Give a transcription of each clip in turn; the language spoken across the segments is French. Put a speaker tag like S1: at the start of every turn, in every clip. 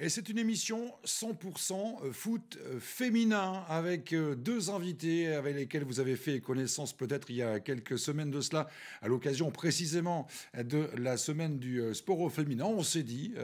S1: Et c'est une émission 100% euh, foot euh, féminin avec euh, deux invités avec lesquels vous avez fait connaissance peut-être il y a quelques semaines de cela, à l'occasion précisément de la semaine du sport au féminin. On s'est dit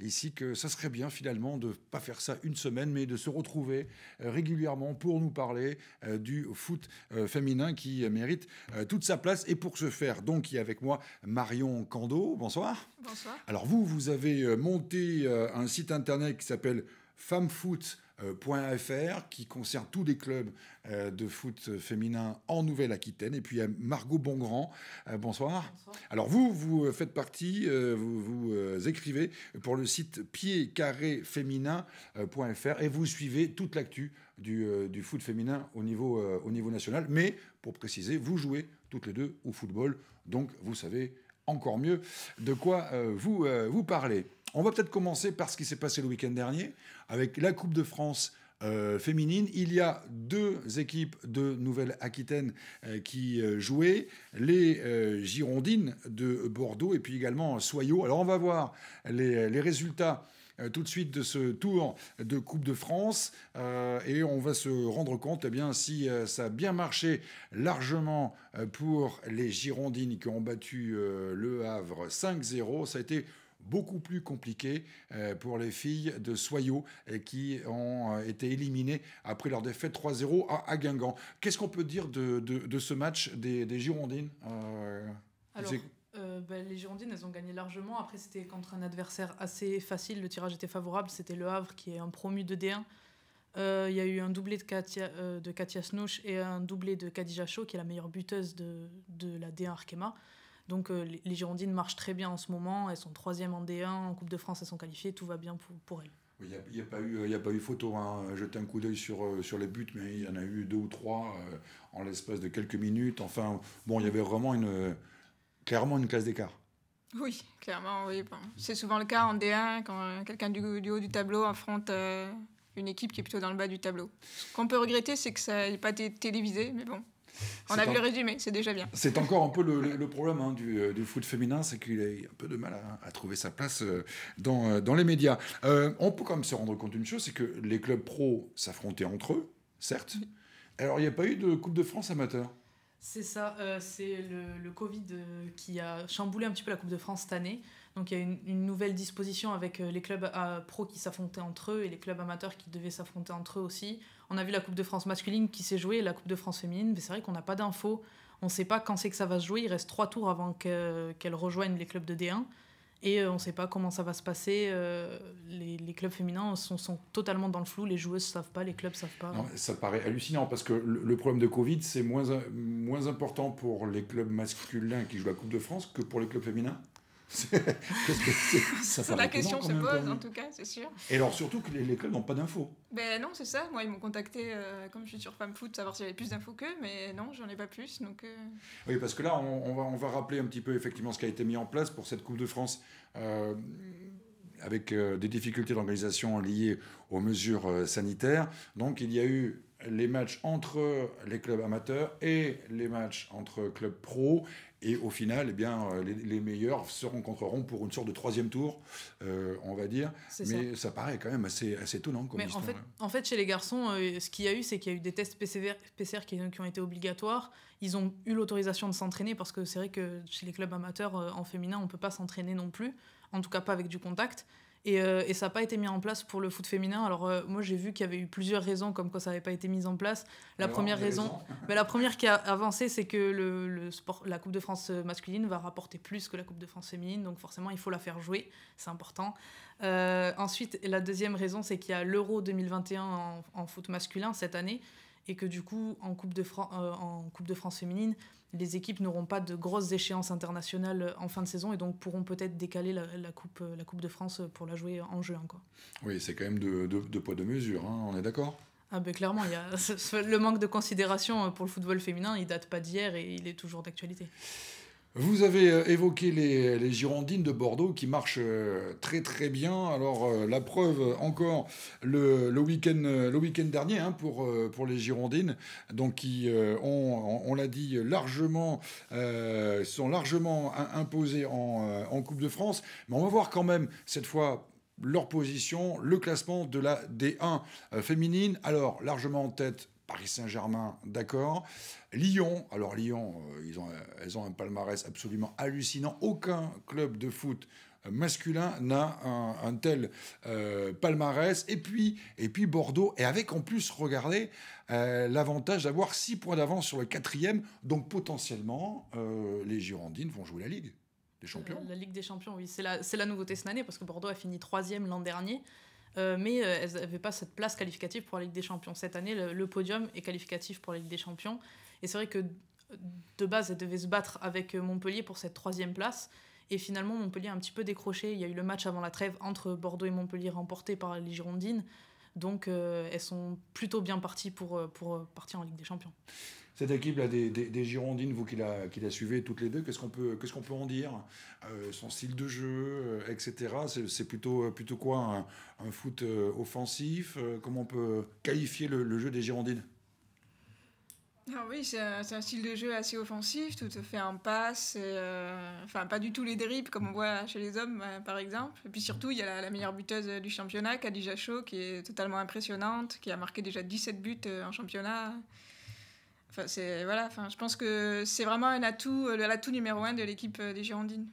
S1: ici que ça serait bien finalement de pas faire ça une semaine, mais de se retrouver régulièrement pour nous parler du foot féminin qui mérite toute sa place. Et pour ce faire, donc, il y a avec moi Marion Cando. Bonsoir. Bonsoir. Alors vous, vous avez monté un site internet qui s'appelle femmefoot.fr qui concerne tous les clubs euh, de foot féminin en Nouvelle-Aquitaine. Et puis Margot Bongrand. Euh, bonsoir. Alors vous, vous euh, faites partie, vous, vous écrivez pour le site pieds-carrés-féminin.fr et vous suivez toute l'actu du, du, foot féminin au niveau, au niveau national. Mais pour préciser, vous jouez toutes les deux au football, donc vous savez encore mieux de quoi vous, vous parlez. On va peut-être commencer par ce qui s'est passé le week-end dernier avec la Coupe de France euh, féminine. Il y a deux équipes de Nouvelle-Aquitaine euh, qui euh, jouaient, les Girondines de Bordeaux et puis également Soyot. Alors on va voir les, résultats tout de suite de ce tour de Coupe de France et on va se rendre compte eh bien, si ça a bien marché largement pour les Girondines qui ont battu le Havre 5-0. Ça a été beaucoup plus compliqué euh, pour les filles de soyot euh, qui ont euh, été éliminées après leur défaite 3-0 à, Guingamp. Qu'est-ce qu'on peut dire de, ce match des, Girondines
S2: Alors, ben, les Girondines, elles ont gagné largement. Après, c'était contre un adversaire assez facile. Le tirage était favorable. C'était Le Havre qui est un promu de D1. Il y a eu un doublé de Katia, de Snouch et un doublé de Khadija Cho qui est la meilleure buteuse de, de la D1 Arkema. Donc euh, les Girondines marchent très bien en ce moment, elles sont troisième en D1, en Coupe de France elles sont qualifiées, tout va bien pour, elles.
S1: Il n'y a, pas eu, euh, a pas eu photo. Hein. Jeter un coup d'œil sur, euh, sur les buts, mais il y en a eu deux ou trois en l'espace de quelques minutes. Enfin, bon, il y avait vraiment une, clairement une classe d'écart.
S3: Oui, clairement, oui. c'est souvent le cas en D1 quand quelqu'un du, haut du tableau affronte une équipe qui est plutôt dans le bas du tableau. Ce qu'on peut regretter, c'est que ça n'ait pas été télévisé, mais bon. On a vu le résumé, c'est déjà bien. C'est
S1: encore un peu le, problème hein, euh, du, foot féminin, c'est qu'il a un peu de mal à, trouver sa place euh, euh, dans, les médias. on peut quand même se rendre compte d'une chose, c'est que les clubs pro s'affrontaient entre eux, certes. Alors il n'y a pas eu de Coupe de France amateur.
S2: C'est ça, euh, c'est le, Covid euh, qui a chamboulé un petit peu la Coupe de France cette année. Donc il y a une, une nouvelle disposition avec euh, les clubs pro qui s'affrontaient entre eux et les clubs amateurs qui devaient s'affronter entre eux aussi. On a vu la Coupe de France masculine qui s'est jouée, la Coupe de France féminine, mais c'est vrai qu'on n'a pas d'infos. On ne sait pas quand c'est que ça va se jouer. Il reste trois tours avant qu'elle rejoigne les clubs de D1. Et euh, on ne sait pas comment ça va se passer. Euh, les, clubs féminins sont, totalement dans le flou. Les joueuses ne savent pas, les clubs ne savent pas.
S1: ça paraît hallucinant parce que le, le problème de Covid, c'est moins, moins important pour les clubs masculins qui jouent la Coupe de France que pour les clubs féminins que c'est la question se pose, en tout
S3: cas, c'est sûr. Et alors,
S1: surtout que les écoles n'ont pas d'infos.
S3: Ben non, c'est ça. Moi, ils m'ont contacté, euh, comme je suis sur Femme Foot, savoir s'il y avait plus d'infos qu'eux, mais non, j'en ai pas plus. Donc, euh.
S1: Oui, parce que là, on, va, on va rappeler un petit peu effectivement ce qui a été mis en place pour cette Coupe de France. Euh, avec des difficultés d'organisation liées aux mesures sanitaires. Donc il y a eu les matchs entre les clubs amateurs et les matchs entre clubs pro. Et au final, eh bien, euh, les, meilleurs se rencontreront pour une sorte de troisième tour, euh, on va dire. Mais ça. paraît quand même assez, assez étonnant Mais hein.
S2: en, fait, chez les garçons, euh, ce qu'il y a eu, c'est qu'il y a eu des tests PCR, PCR qui, ont été obligatoires. Ils ont eu l'autorisation de s'entraîner parce que c'est vrai que chez les clubs amateurs, en féminin, on ne peut pas s'entraîner non plus. En tout cas, pas avec du contact. Euh, et, ça n'a pas été mis en place pour le foot féminin. Alors, euh, moi, j'ai vu qu'il y avait eu plusieurs raisons comme quoi ça n'avait pas été mis en place. La première raison, mais la première qui a avancé, c'est que le, sport, la Coupe de France euh, masculine va rapporter plus que la Coupe de France féminine. Donc, forcément, il faut la faire jouer. C'est important. ensuite, la deuxième raison, c'est qu'il y a l'Euro 2021 en foot masculin cette année et que du coup, en Coupe de, euh, en coupe de France féminine, les équipes n'auront pas de grosses échéances internationales en fin de saison et donc pourront peut-être décaler la, coupe, euh, la Coupe de France pour la jouer en juin. Quoi.
S1: Oui, c'est quand même de, poids de mesure, hein, on est d'accord
S2: ah ben clairement, il y a le manque de considération pour le football féminin, il date pas d'hier et il est toujours d'actualité.
S1: Vous avez euh, évoqué les, Girondines de Bordeaux qui marchent euh, très très bien. Alors euh, la preuve encore le, week-end le week dernier hein, pour pour les Girondines, donc qui ont on, l'a dit largement sont largement imposées en, en Coupe de France. Mais on va voir quand même cette fois leur position, le classement de la D1 féminine. Alors largement en tête Paris Saint-Germain, d'accord. Lyon, alors Lyon, euh, ils ont, elles ont un palmarès absolument hallucinant. Aucun club de foot euh, masculin n'a un, tel euh, palmarès. Et puis, et puis Bordeaux, et avec en plus, regardez, l'avantage d'avoir six points d'avance sur le quatrième. Donc potentiellement, les Girondines vont jouer la Ligue des Champions.
S2: La, Ligue des Champions, oui. C'est la, la nouveauté cette année, parce que Bordeaux a fini troisième l'an dernier. Euh, mais euh, elles n'avaient pas cette place qualificative pour la Ligue des Champions. Cette année, le, podium est qualificatif pour la Ligue des Champions. Et c'est vrai que de base, elles devaient se battre avec euh, Montpellier pour cette troisième place. Et finalement, Montpellier a un petit peu décroché. Il y a eu le match avant la trêve entre Bordeaux et Montpellier remporté par les Girondines. Donc, elles sont plutôt bien parties pour, pour partir en Ligue des Champions.
S1: Cette équipe là, des, Girondines, vous qui la, suivez toutes les deux, qu'est-ce qu'on peut, ce peut en dire euh, Son style de jeu, euh, etc. C'est, plutôt, euh, plutôt quoi un, foot offensif Comment on peut qualifier le, jeu des Girondines
S3: ah oui, c'est un, style de jeu assez offensif, tout fait en passe, enfin pas du tout les dérives comme on voit chez les hommes par exemple. Et puis surtout, il y a la, meilleure buteuse du championnat, Kadija Cho, qui est totalement impressionnante, qui a marqué déjà 17 buts en championnat c'est voilà. Enfin, je pense que c'est vraiment un atout, euh, l'atout numéro un de l'équipe euh, des Girondines.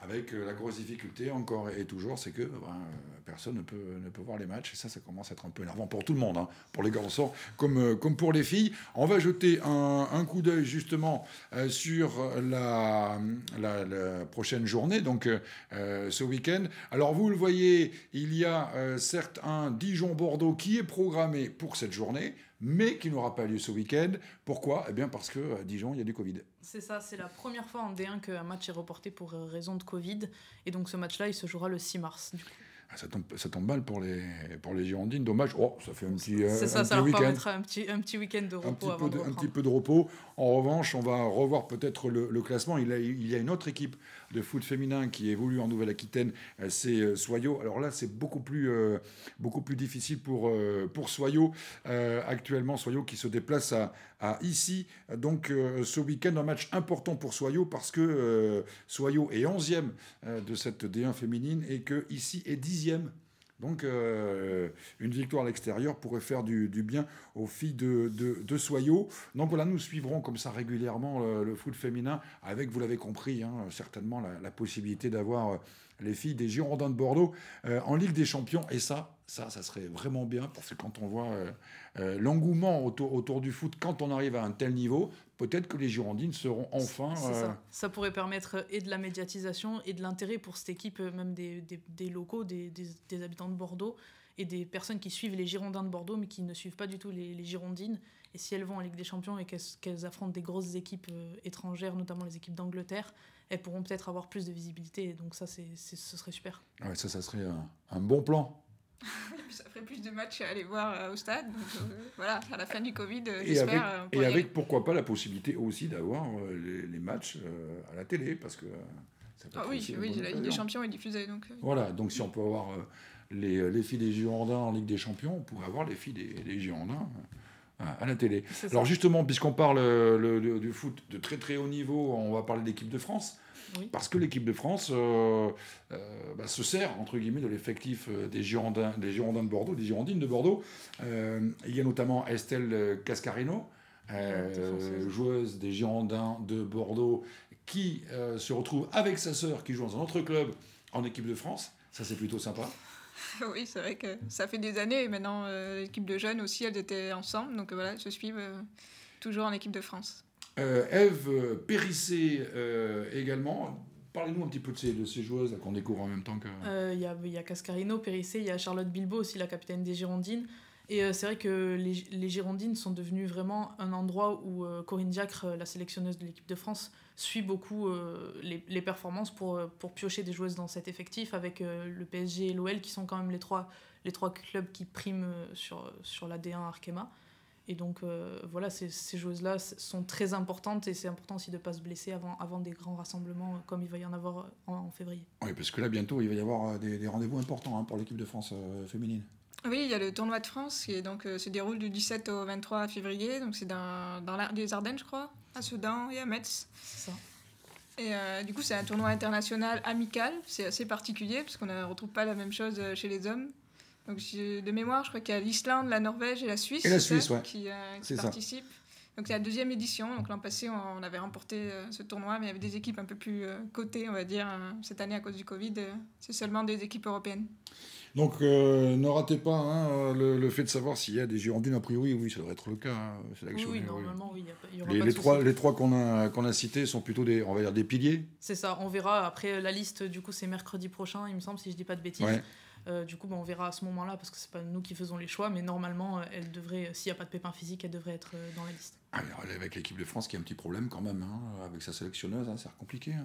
S1: Avec euh, la grosse difficulté encore et toujours, c'est que ben, personne ne peut, ne peut voir les matchs et ça, ça commence à être un peu énervant pour tout le monde, hein, pour les garçons comme, comme pour les filles. On va jeter un, un coup d'œil justement sur la, la, prochaine journée, donc ce week-end. Alors vous le voyez, il y a certes un Dijon-Bordeaux qui est programmé pour cette journée mais qui n'aura pas lieu ce week-end. Pourquoi Eh bien parce que à euh, Dijon, il y a du Covid.
S2: C'est ça, c'est la première fois en D1 qu'un match est reporté pour euh, raison de Covid. Et donc ce match-là, il se jouera le 6 mars.
S1: Ah, ça tombe, mal pour les, pour les Girondines. Dommage. Oh, ça fait un petit, euh, week-end.
S2: un petit, un petit week de repos. Un petit, peu
S1: de, repos. En revanche, on va revoir peut-être le, classement. il y a une autre équipe de foot féminin qui évolue en Nouvelle-Aquitaine, euh, c'est euh, Soyo, Alors là, c'est beaucoup plus, euh, beaucoup plus difficile pour, pour actuellement, Soyo qui se déplace à, à ici. Donc ce week-end, un match important pour Soyo parce que Soyo est 11e de cette D1 féminine et que ici est 10e donc, euh, une victoire à l'extérieur pourrait faire du, bien aux filles de, de, Donc voilà, nous suivrons comme ça régulièrement le, foot féminin, avec, vous l'avez compris, hein, certainement la, possibilité d'avoir euh, les filles des Girondins de Bordeaux euh, en Ligue des Champions. Et ça, ça, ça serait vraiment bien parce que quand on voit euh, euh, l'engouement autour, du foot, quand on arrive à un tel niveau, peut-être que les Girondines seront enfin. Ça. Euh,
S2: ça. pourrait permettre et de la médiatisation et de l'intérêt pour cette équipe, même des, des, locaux, des, des, habitants de Bordeaux et des personnes qui suivent les Girondins de Bordeaux mais qui ne suivent pas du tout les, les Girondines. Et si elles vont en Ligue des Champions et qu'elles affrontent des grosses équipes étrangères, notamment les équipes d'Angleterre, elles pourront peut-être avoir plus de visibilité. donc, ça, c'est ce serait super.
S1: ça, ça serait un bon plan.
S3: ça ferait plus de matchs à aller voir euh, au stade. Euh, voilà, à la fin du Covid, euh, j'espère. et avec
S1: pourquoi pas la possibilité aussi d'avoir les, matchs à la télé, parce que ça ah, Oui, oui la Ligue des Champions
S3: est diffusée. Donc, Voilà,
S1: donc si on peut avoir les, les filles des Girondins en Ligue des Champions, on pourrait avoir les filles des, des Girondins à la télé. Alors justement, puisqu'on parle euh, du foot de très très haut niveau, on va parler de l'équipe de France. Parce que l'équipe de France euh, euh, bah, se sert, entre guillemets, de l'effectif des Girondins, des Girondins de Bordeaux, des Girondines de Bordeaux. il y a notamment Estelle Cascarino, joueuse des Girondins de Bordeaux, qui se retrouve avec sa sœur qui joue dans un autre club en équipe de France. Ça, c'est plutôt sympa.
S3: oui, c'est vrai que ça fait des années et maintenant euh, l'équipe de jeunes aussi, elles étaient ensemble. Donc euh, voilà, je suis euh, toujours en équipe de France.
S1: Euh, Eve Périssé également. Parlez-nous un petit peu de ces, joueuses qu'on découvre en même temps que.
S2: Il y, a, y a Cascarino, Périssé, il y a Charlotte Bilbao aussi, la capitaine des Girondines. Et euh, c'est vrai que les, les, Girondines sont devenues vraiment un endroit où euh, Corinne Diacre, euh, la sélectionneuse de l'équipe de France, suit beaucoup les, les, performances pour, pour piocher des joueuses dans cet effectif avec le PSG et l'OL qui sont quand même les trois, les trois clubs qui priment sur, sur la D1 Arkema. Et donc voilà, ces, ces joueuses-là sont très importantes et c'est important aussi de ne pas se blesser avant, avant des grands rassemblements comme il va y en avoir en, février.
S1: Oui, parce que là bientôt, il va y avoir des, des rendez-vous importants hein, pour l'équipe de France féminine.
S3: Oui, il y a le tournoi de France qui est donc, euh, se déroule du 17 au 23 février. Donc c'est dans, dans les Ardennes, je crois, à Sedan et à Metz. C'est ça. Et euh, du coup, c'est un tournoi international amical. C'est assez particulier parce qu'on ne retrouve pas la même chose euh, chez les hommes. Donc de mémoire, je crois qu'il y a l'Islande, la Norvège et la Suisse. Qui, participent. Donc c'est la deuxième édition. Donc l'an passé, on, avait remporté euh, ce tournoi, mais il y avait des équipes un peu plus euh, cotées, on va dire. Euh, cette année, à cause du Covid, c'est seulement des équipes européennes.
S1: Donc ne ratez pas hein, le, fait de savoir s'il y a des Girondines, a priori, oui, ça devrait être le cas. Hein, oui, oui, normalement, oui. Il y les, pas les trois, les trois qu'on a, qu'on a cités sont plutôt des, on va dire, des piliers.
S2: C'est ça, on verra. Après, la liste, du coup, c'est mercredi prochain, il me semble, si je ne dis pas de bêtises. Euh, du coup, bah, on verra à ce moment-là, parce que c'est pas nous qui faisons les choix, mais normalement, euh, elle devrait, euh, s'il n'y a pas de pépin physique, elle devrait être dans la liste.
S1: Ah, avec l'équipe de France qui a un petit problème quand même, hein, avec sa sélectionneuse, hein, c'est compliqué. Hein,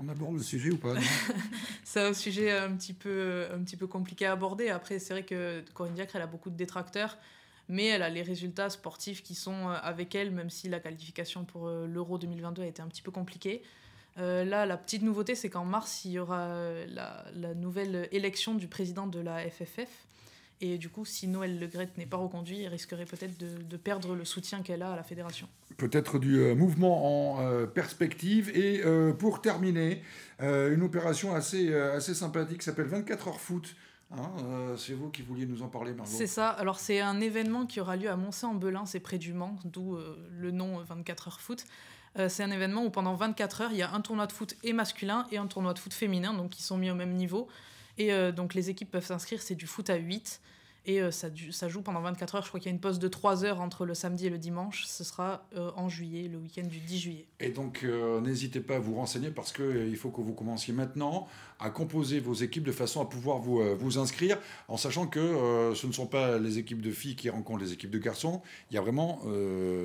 S1: on aborde le sujet ou pas
S2: C'est un sujet un petit, peu, un petit peu compliqué à aborder. Après, c'est vrai que Corinne Diacre, elle a beaucoup de détracteurs mais elle a les résultats sportifs qui sont avec elle, même si la qualification pour l'Euro 2022 a été un petit peu compliquée. Euh, là, la petite nouveauté, c'est qu'en mars, il y aura euh, la, nouvelle élection du président de la FFF. Et du coup, si Noël Le Gret n'est pas reconduit, il risquerait peut-être de, perdre le soutien qu'elle a à la fédération.
S1: Peut-être du euh, mouvement en perspective. Et pour terminer, une opération assez, assez sympathique qui s'appelle 24 heures foot. Hein, euh, c'est vous qui vouliez nous en parler, Margot. C'est ça.
S2: Alors, c'est un événement qui aura lieu à mont en belin c'est près du Mans, d'où euh, le nom 24 euh, heures foot. c'est un événement où pendant 24 heures, il y a un tournoi de foot et masculin et un tournoi de foot féminin, donc qui sont mis au même niveau. Et donc, les équipes peuvent s'inscrire, c'est du foot à 8. Et euh, ça, joue pendant 24 heures. Je crois qu'il y a une pause de 3 heures entre le samedi et le dimanche. Ce sera euh, en juillet, le week-end du 10 juillet.
S1: Et donc, euh, n'hésitez pas à vous renseigner parce qu'il faut que vous commenciez maintenant à composer vos équipes de façon à pouvoir vous, inscrire en sachant que ce ne sont pas les équipes de filles qui rencontrent les équipes de garçons. Il y a vraiment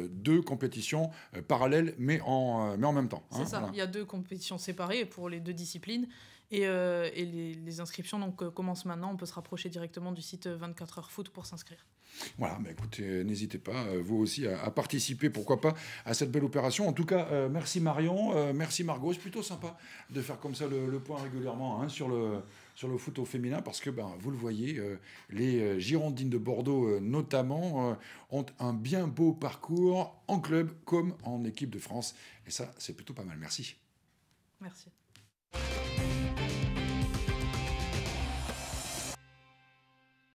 S1: deux compétitions parallèles mais en, mais en même temps. Hein, C'est ça, il y
S2: a deux compétitions séparées pour les deux disciplines. Et, euh, les, inscriptions donc, euh, commencent maintenant. On peut se rapprocher directement du site 24h euh, Foot pour s'inscrire.
S1: Voilà, mais bah, écoutez, n'hésitez pas, vous aussi, à, participer, pourquoi pas, à cette belle opération. En tout cas, merci Marion, merci Margot. C'est plutôt sympa de faire comme ça le, point régulièrement hein, sur, le, sur le foot au féminin, parce que ben, vous le voyez, les Girondines de Bordeaux notamment ont un bien beau parcours en club comme en équipe de France. Et ça, c'est plutôt pas mal. Merci.
S2: Merci.